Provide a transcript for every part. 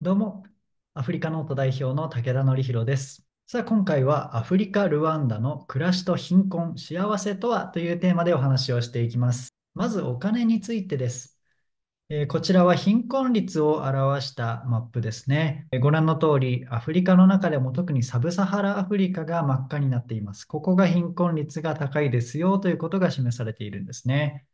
どうも、アフリカノート代表の武田典弘です。さあ、今回はアフリカ・ルワンダの暮らしと貧困、幸せとはというテーマでお話をしていきます。まず、お金についてです。えー、こちらは貧困率を表したマップですね、えー。ご覧の通り、アフリカの中でも特にサブサハラアフリカが真っ赤になっています。ここが貧困率が高いですよということが示されているんですね。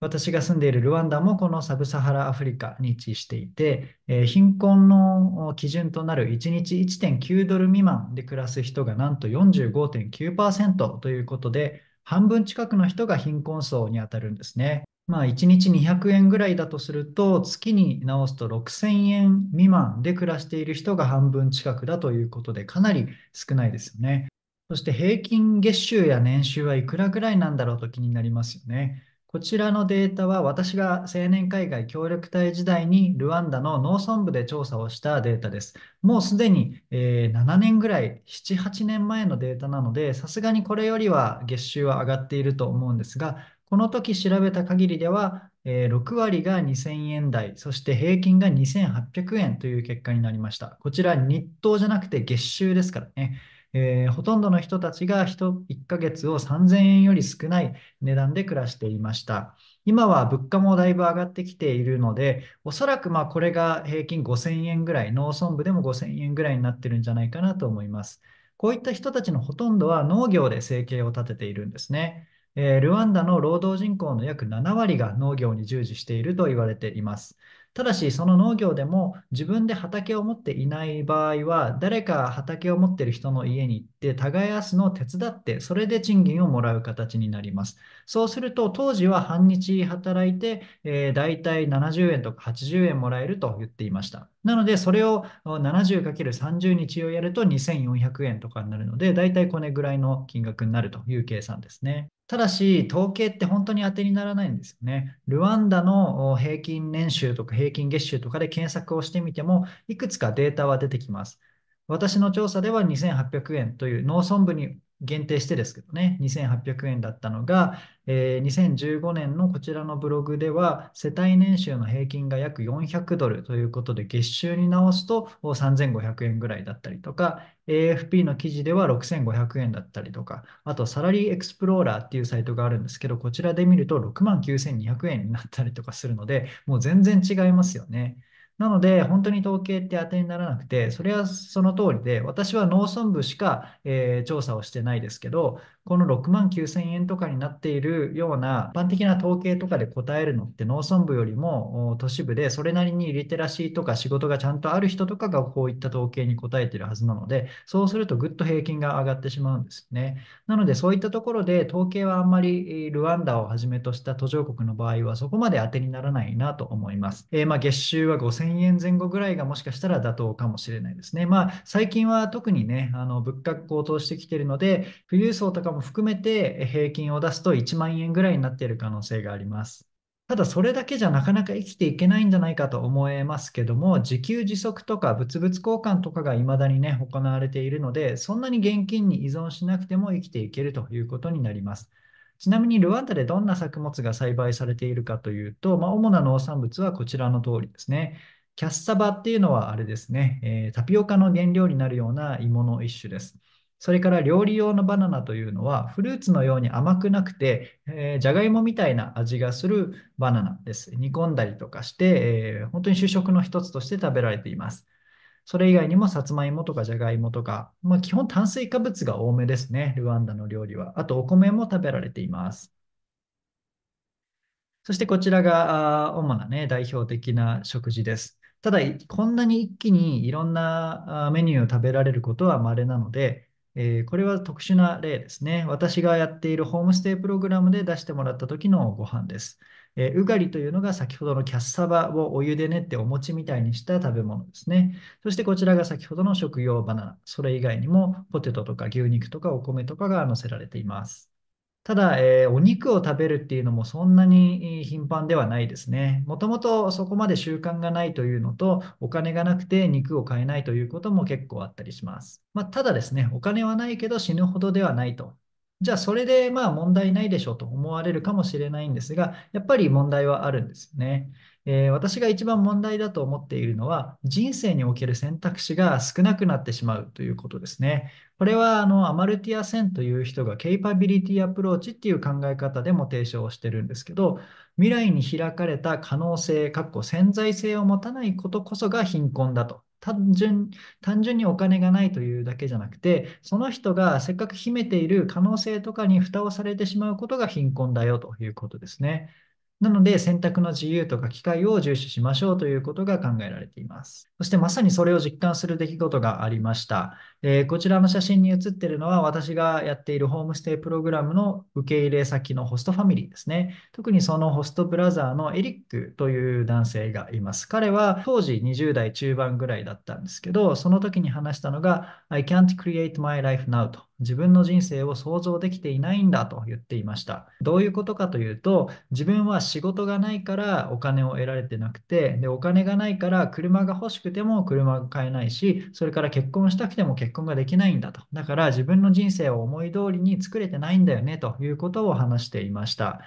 私が住んでいるルワンダもこのサブサハラアフリカに位置していて、えー、貧困の基準となる1日1.9ドル未満で暮らす人がなんと45.9%ということで、半分近くの人が貧困層に当たるんですね。まあ、1日200円ぐらいだとすると、月に直すと6000円未満で暮らしている人が半分近くだということで、かなり少ないですよね。そして平均月収や年収はいくらぐらいなんだろうと気になりますよね。こちらのデータは私が青年海外協力隊時代にルワンダの農村部で調査をしたデータです。もうすでに、えー、7年ぐらい、7、8年前のデータなので、さすがにこれよりは月収は上がっていると思うんですが、この時調べた限りでは、えー、6割が2000円台、そして平均が2800円という結果になりました。こちら日当じゃなくて月収ですからね。えー、ほとんどの人たちが 1, 1ヶ月を3000円より少ない値段で暮らしていました。今は物価もだいぶ上がってきているので、おそらくまこれが平均5000円ぐらい、農村部でも5000円ぐらいになっているんじゃないかなと思います。こういった人たちのほとんどは農業で生計を立てているんですね。えー、ルワンダの労働人口の約7割が農業に従事していると言われています。ただし、その農業でも自分で畑を持っていない場合は、誰か畑を持っている人の家に行って、耕すのを手伝って、それで賃金をもらう形になります。そうすると、当時は半日働いて、えー、大体70円とか80円もらえると言っていました。なので、それを 70×30 日をやると2400円とかになるので、だいたいこれぐらいの金額になるという計算ですね。ただし、統計って本当に当てにならないんですよね。ルワンダの平均年収とか平均月収とかで検索をしてみても、いくつかデータは出てきます。私の調査では2800円という農村部に限定してですけどね、2800円だったのが、えー、2015年のこちらのブログでは、世帯年収の平均が約400ドルということで、月収に直すと3500円ぐらいだったりとか、AFP の記事では6500円だったりとか、あとサラリーエクスプローラーっていうサイトがあるんですけど、こちらで見ると6万9200円になったりとかするので、もう全然違いますよね。なので、本当に統計って当てにならなくて、それはその通りで、私は農村部しか、えー、調査をしてないですけど、この6万9000円とかになっているような、一般的な統計とかで答えるのって、農村部よりも都市部で、それなりにリテラシーとか仕事がちゃんとある人とかがこういった統計に答えてるはずなので、そうするとぐっと平均が上がってしまうんですね。なので、そういったところで、統計はあんまりルワンダをはじめとした途上国の場合は、そこまで当てにならないなと思います。えー、まあ月収は5000 1000円前後ぐらいがもしかしたら妥当かもしれないですね。まあ、最近は特にね、あの物価高騰してきているので、富裕層とかも含めて平均を出すと1万円ぐらいになっている可能性があります。ただそれだけじゃなかなか生きていけないんじゃないかと思えますけども、自給自足とか物々交換とかが未だにね、行われているので、そんなに現金に依存しなくても生きていけるということになります。ちなみにルワンダでどんな作物が栽培されているかというと、まあ、主な農産物はこちらの通りですね。キャッサバっていうのはあれですね、えー、タピオカの原料になるような芋の一種です。それから料理用のバナナというのはフルーツのように甘くなくて、えじゃがいもみたいな味がするバナナです。煮込んだりとかして、えー、本当に主食の一つとして食べられています。それ以外にもさつまいもとかじゃがいもとか、まあ、基本炭水化物が多めですね、ルワンダの料理は。あとお米も食べられています。そしてこちらが主な、ね、代表的な食事です。ただ、こんなに一気にいろんなメニューを食べられることは稀なので、えー、これは特殊な例ですね。私がやっているホームステイプログラムで出してもらった時のご飯です。えうがりというのが先ほどのキャッサバをお湯で練ってお餅みたいにした食べ物ですね。そしてこちらが先ほどの食用バナナ。それ以外にもポテトとか牛肉とかお米とかが載せられています。ただ、えー、お肉を食べるっていうのもそんなに頻繁ではないですね。もともとそこまで習慣がないというのと、お金がなくて肉を買えないということも結構あったりします。まあ、ただですね、お金はないけど死ぬほどではないとじゃあそれでまあ問題ないでしょうと思われるかもしれないんですが、やっぱり問題はあるんですよね。えー、私が一番問題だと思っているのは、人生における選択肢が少なくなってしまうということですね。これはあのアマルティア・センという人がケイパビリティアプローチっていう考え方でも提唱をしてるんですけど、未来に開かれた可能性、かっこ潜在性を持たないことこそが貧困だと単純、単純にお金がないというだけじゃなくて、その人がせっかく秘めている可能性とかに蓋をされてしまうことが貧困だよということですね。なので、選択の自由とか機会を重視しましょうということが考えられています。そしてまさにそれを実感する出来事がありました。えー、こちらの写真に写っているのは私がやっているホームステイプログラムの受け入れ先のホストファミリーですね。特にそのホストブラザーのエリックという男性がいます。彼は当時20代中盤ぐらいだったんですけど、その時に話したのが I can't create my life now と。自分の人生を想像できていないんだと言っていました。どういうことかというと、自分は仕事がないからお金を得られてなくて、でお金がないから車が欲しくても車が買えないし、それから結婚したくても結結婚ができないんだと。だから自分の人生を思い通りに作れてないんだよねということを話していました。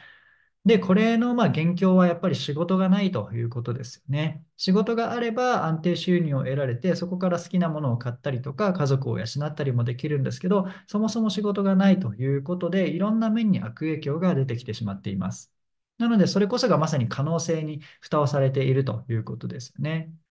で、これのまあ元凶はやっぱり仕事がないということですよね。仕事があれば安定収入を得られて、そこから好きなものを買ったりとか、家族を養ったりもできるんですけど、そもそも仕事がないということで、いろんな面に悪影響が出てきてしまっています。なので、それこそがまさに可能性に蓋をされているということですよね。